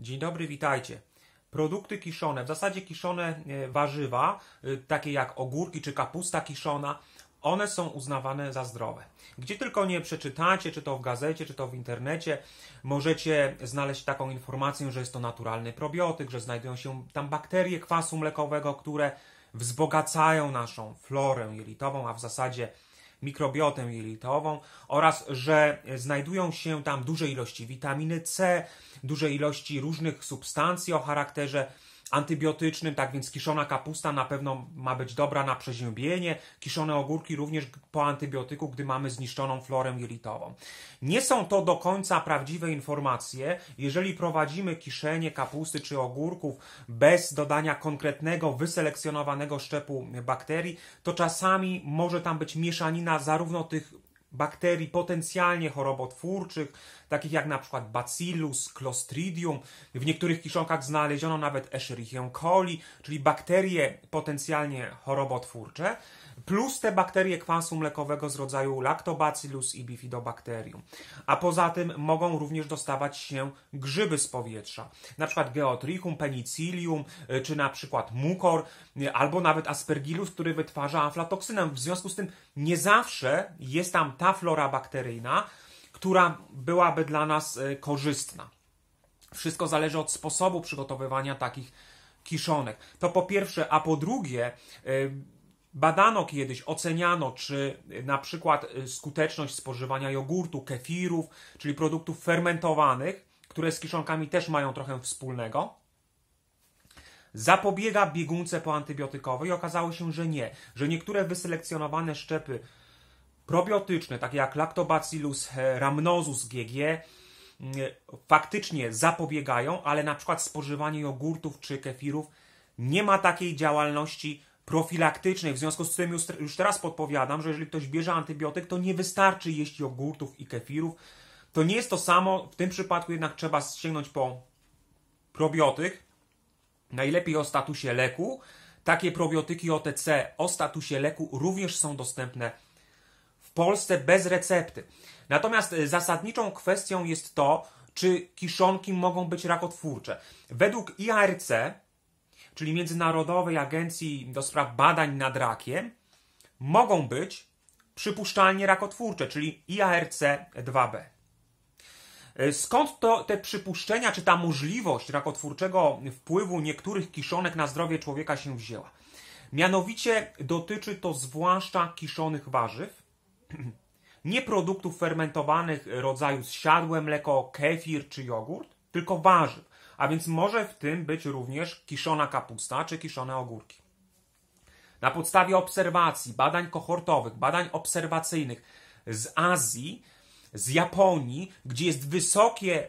Dzień dobry, witajcie. Produkty kiszone, w zasadzie kiszone e, warzywa, e, takie jak ogórki czy kapusta kiszona, one są uznawane za zdrowe. Gdzie tylko nie przeczytacie, czy to w gazecie, czy to w internecie, możecie znaleźć taką informację, że jest to naturalny probiotyk, że znajdują się tam bakterie kwasu mlekowego, które wzbogacają naszą florę jelitową, a w zasadzie mikrobiotę jelitową oraz, że znajdują się tam duże ilości witaminy C, duże ilości różnych substancji o charakterze antybiotycznym, tak więc kiszona kapusta na pewno ma być dobra na przeziębienie, kiszone ogórki również po antybiotyku, gdy mamy zniszczoną florę jelitową. Nie są to do końca prawdziwe informacje. Jeżeli prowadzimy kiszenie kapusty czy ogórków bez dodania konkretnego, wyselekcjonowanego szczepu bakterii, to czasami może tam być mieszanina zarówno tych bakterii potencjalnie chorobotwórczych, takich jak na przykład Bacillus, Clostridium. W niektórych kiszonkach znaleziono nawet Escherichia coli, czyli bakterie potencjalnie chorobotwórcze, plus te bakterie kwasu mlekowego z rodzaju Lactobacillus i Bifidobacterium. A poza tym mogą również dostawać się grzyby z powietrza, na przykład Geotrichum, Penicillium, y, czy na przykład mukor, y, albo nawet Aspergillus, który wytwarza aflatoksynę. W związku z tym nie zawsze jest tam ta flora bakteryjna, która byłaby dla nas e, korzystna. Wszystko zależy od sposobu przygotowywania takich kiszonek. To po pierwsze, a po drugie, e, badano kiedyś, oceniano, czy e, na przykład skuteczność spożywania jogurtu, kefirów, czyli produktów fermentowanych, które z kiszonkami też mają trochę wspólnego, zapobiega biegunce poantybiotykowej. Okazało się, że nie, że niektóre wyselekcjonowane szczepy probiotyczne, takie jak Lactobacillus e, rhamnosus GG, mm, faktycznie zapobiegają, ale na przykład spożywanie jogurtów czy kefirów nie ma takiej działalności profilaktycznej. W związku z tym już teraz podpowiadam, że jeżeli ktoś bierze antybiotyk, to nie wystarczy jeść jogurtów i kefirów. To nie jest to samo, w tym przypadku jednak trzeba sięgnąć po probiotyk, najlepiej o statusie leku. Takie probiotyki OTC o statusie leku również są dostępne w Polsce bez recepty. Natomiast y, zasadniczą kwestią jest to, czy kiszonki mogą być rakotwórcze. Według IARC, czyli Międzynarodowej Agencji do Spraw Badań nad Rakiem, mogą być przypuszczalnie rakotwórcze, czyli IARC 2B. Y, skąd to te przypuszczenia, czy ta możliwość rakotwórczego wpływu niektórych kiszonek na zdrowie człowieka się wzięła? Mianowicie dotyczy to zwłaszcza kiszonych warzyw, nie produktów fermentowanych e, rodzaju zsiadłe mleko, kefir czy jogurt, tylko warzyw, a więc może w tym być również kiszona kapusta czy kiszone ogórki. Na podstawie obserwacji, badań kohortowych, badań obserwacyjnych z Azji, z Japonii, gdzie jest wysokie,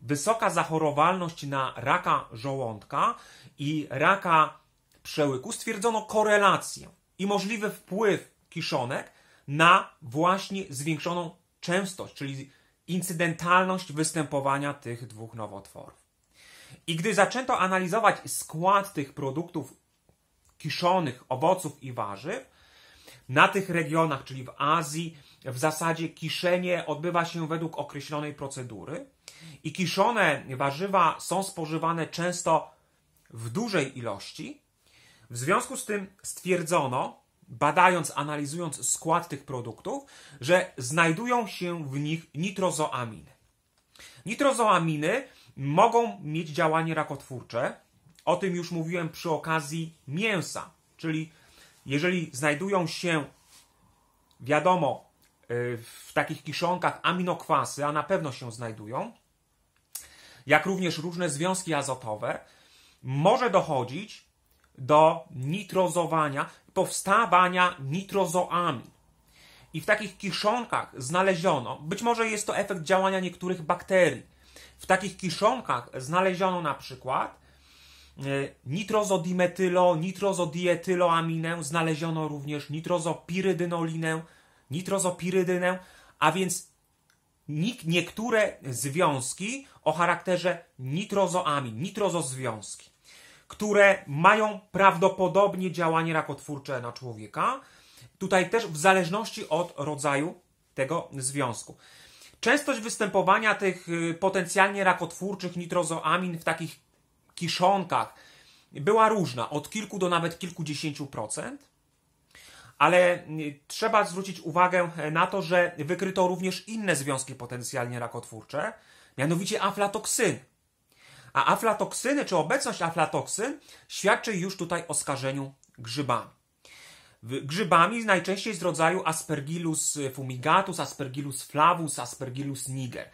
wysoka zachorowalność na raka żołądka i raka przełyku, stwierdzono korelację i możliwy wpływ kiszonek na właśnie zwiększoną częstość, czyli incydentalność występowania tych dwóch nowotworów. I gdy zaczęto analizować skład tych produktów kiszonych, owoców i warzyw, na tych regionach, czyli w Azji, w zasadzie kiszenie odbywa się według określonej procedury i kiszone warzywa są spożywane często w dużej ilości. W związku z tym stwierdzono, badając, analizując skład tych produktów, że znajdują się w nich nitrozoaminy. Nitrozoaminy mogą mieć działanie rakotwórcze. O tym już mówiłem przy okazji mięsa, czyli jeżeli znajdują się, wiadomo, y, w takich kiszonkach aminokwasy, a na pewno się znajdują, jak również różne związki azotowe, może dochodzić do nitrozowania, powstawania nitrozoami. I w takich kiszonkach znaleziono, być może jest to efekt działania niektórych bakterii, w takich kiszonkach znaleziono na przykład e, nitrozodimetylo, nitrozodietyloaminę, znaleziono również nitrozopirydynolinę, nitrozopirydynę, a więc niektóre związki o charakterze nitrozoami, nitrozozwiązki które mają prawdopodobnie działanie rakotwórcze na człowieka. Tutaj też w zależności od rodzaju tego związku. Częstość występowania tych y, potencjalnie rakotwórczych nitrozoamin w takich kiszonkach była różna, od kilku do nawet kilkudziesięciu procent. Ale y, trzeba zwrócić uwagę na to, że wykryto również inne związki potencjalnie rakotwórcze, mianowicie aflatoksyny. A aflatoksyny, czy obecność aflatoksyn, świadczy już tutaj o skażeniu grzybami. Grzybami najczęściej z rodzaju Aspergillus fumigatus, Aspergillus flavus, Aspergillus niger.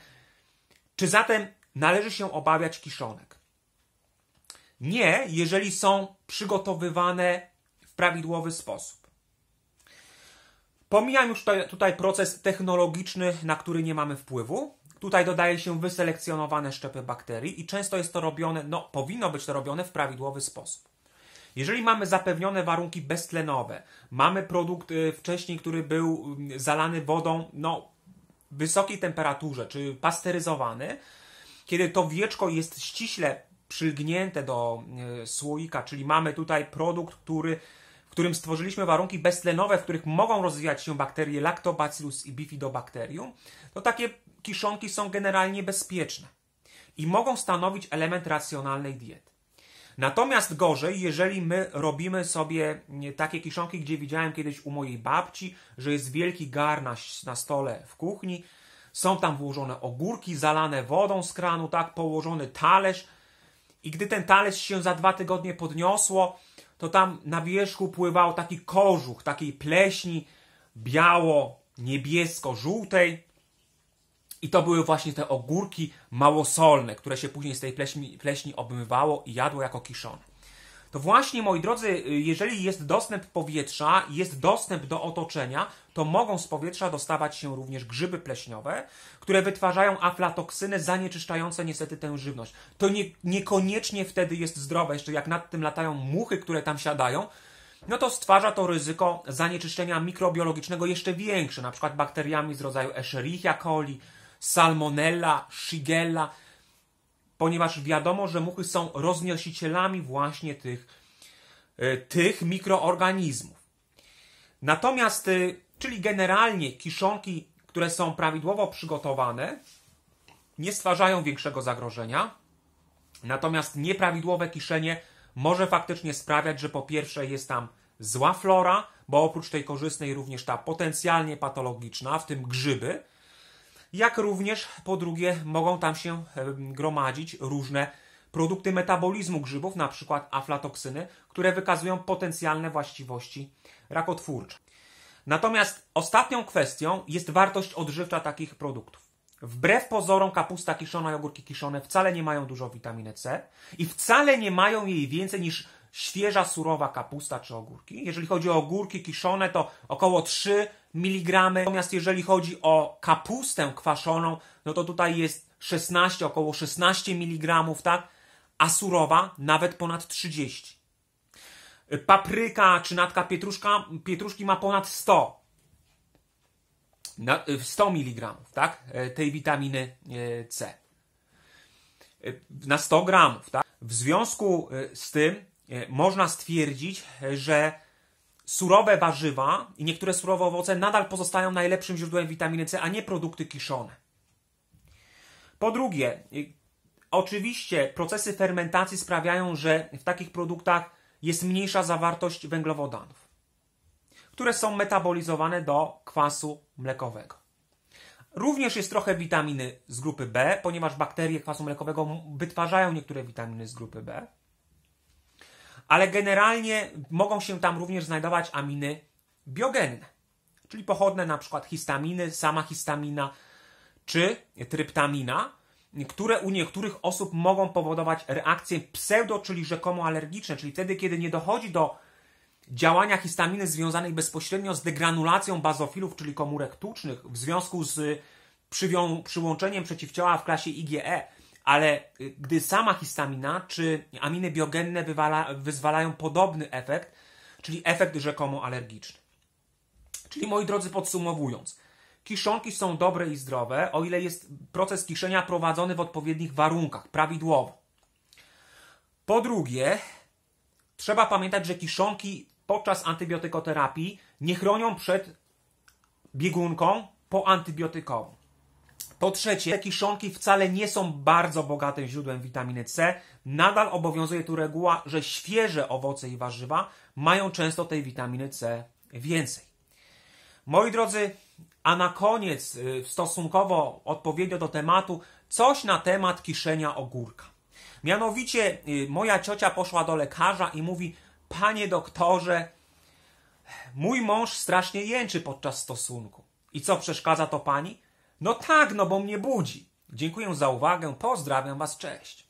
Czy zatem należy się obawiać kiszonek? Nie, jeżeli są przygotowywane w prawidłowy sposób. Pomijam już tutaj, tutaj proces technologiczny, na który nie mamy wpływu, Tutaj dodaje się wyselekcjonowane szczepy bakterii i często jest to robione, no powinno być to robione w prawidłowy sposób. Jeżeli mamy zapewnione warunki beztlenowe, mamy produkt y, wcześniej, który był mm, zalany wodą, no wysokiej temperaturze, czy pasteryzowany, kiedy to wieczko jest ściśle przylgnięte do y, słoika, czyli mamy tutaj produkt, który, w którym stworzyliśmy warunki beztlenowe, w których mogą rozwijać się bakterie Lactobacillus i Bifidobacterium, to takie kiszonki są generalnie bezpieczne i mogą stanowić element racjonalnej diety. Natomiast gorzej, jeżeli my robimy sobie takie kiszonki, gdzie widziałem kiedyś u mojej babci, że jest wielki gar na, na stole w kuchni, są tam włożone ogórki zalane wodą z kranu, tak, położony talerz i gdy ten talerz się za dwa tygodnie podniosło, to tam na wierzchu pływał taki kożuch, takiej pleśni biało-niebiesko-żółtej, i to były właśnie te ogórki małosolne, które się później z tej pleśni, pleśni obmywało i jadło jako kiszone. To właśnie, moi drodzy, jeżeli jest dostęp powietrza, jest dostęp do otoczenia, to mogą z powietrza dostawać się również grzyby pleśniowe, które wytwarzają aflatoksyny zanieczyszczające niestety tę żywność. To nie, niekoniecznie wtedy jest zdrowe, jeszcze jak nad tym latają muchy, które tam siadają, no to stwarza to ryzyko zanieczyszczenia mikrobiologicznego jeszcze większe, na przykład bakteriami z rodzaju Escherichia coli, salmonella, shigella, ponieważ wiadomo, że muchy są roznosicielami właśnie tych, e, tych mikroorganizmów. Natomiast, e, czyli generalnie kiszonki, które są prawidłowo przygotowane, nie stwarzają większego zagrożenia. Natomiast nieprawidłowe kiszenie może faktycznie sprawiać, że po pierwsze jest tam zła flora, bo oprócz tej korzystnej również ta potencjalnie patologiczna, w tym grzyby, jak również po drugie mogą tam się gromadzić różne produkty metabolizmu grzybów, na przykład aflatoksyny, które wykazują potencjalne właściwości rakotwórcze. Natomiast ostatnią kwestią jest wartość odżywcza takich produktów. Wbrew pozorom kapusta kiszona i ogórki kiszone wcale nie mają dużo witaminy C i wcale nie mają jej więcej niż świeża, surowa kapusta czy ogórki. Jeżeli chodzi o ogórki kiszone, to około 3 mg. Natomiast jeżeli chodzi o kapustę kwaszoną, no to tutaj jest 16, około 16 mg, tak? A surowa nawet ponad 30. Papryka czy natka pietruszka, pietruszki ma ponad 100. 100 mg, tak? E, tej witaminy e, C. E, na 100 gramów, tak? W związku z tym można stwierdzić, że Surowe warzywa i niektóre surowe owoce nadal pozostają najlepszym źródłem witaminy C, a nie produkty kiszone. Po drugie, y, oczywiście procesy fermentacji sprawiają, że w takich produktach jest mniejsza zawartość węglowodanów, które są metabolizowane do kwasu mlekowego. Również jest trochę witaminy z grupy B, ponieważ bakterie kwasu mlekowego wytwarzają niektóre witaminy z grupy B ale generalnie mogą się tam również znajdować aminy biogenne, czyli pochodne na przykład histaminy, sama histamina czy tryptamina, które u niektórych osób mogą powodować reakcje pseudo, czyli rzekomo alergiczne, czyli wtedy, kiedy nie dochodzi do działania histaminy związanej bezpośrednio z degranulacją bazofilów, czyli komórek tucznych, w związku z przyłączeniem przeciwciała w klasie IgE ale y, gdy sama histamina czy aminy biogenne wywala, wyzwalają podobny efekt, czyli efekt rzekomo alergiczny. Czyli moi drodzy, podsumowując, kiszonki są dobre i zdrowe, o ile jest proces kiszenia prowadzony w odpowiednich warunkach, prawidłowo. Po drugie, trzeba pamiętać, że kiszonki podczas antybiotykoterapii nie chronią przed biegunką po po trzecie, kiszonki wcale nie są bardzo bogatym źródłem witaminy C. Nadal obowiązuje tu reguła, że świeże owoce i warzywa mają często tej witaminy C więcej. Moi drodzy, a na koniec, y, stosunkowo odpowiednio do tematu, coś na temat kiszenia ogórka. Mianowicie, y, moja ciocia poszła do lekarza i mówi: Panie doktorze, mój mąż strasznie jęczy podczas stosunku. I co przeszkadza to pani? No tak, no bo mnie budzi. Dziękuję za uwagę, pozdrawiam Was, cześć.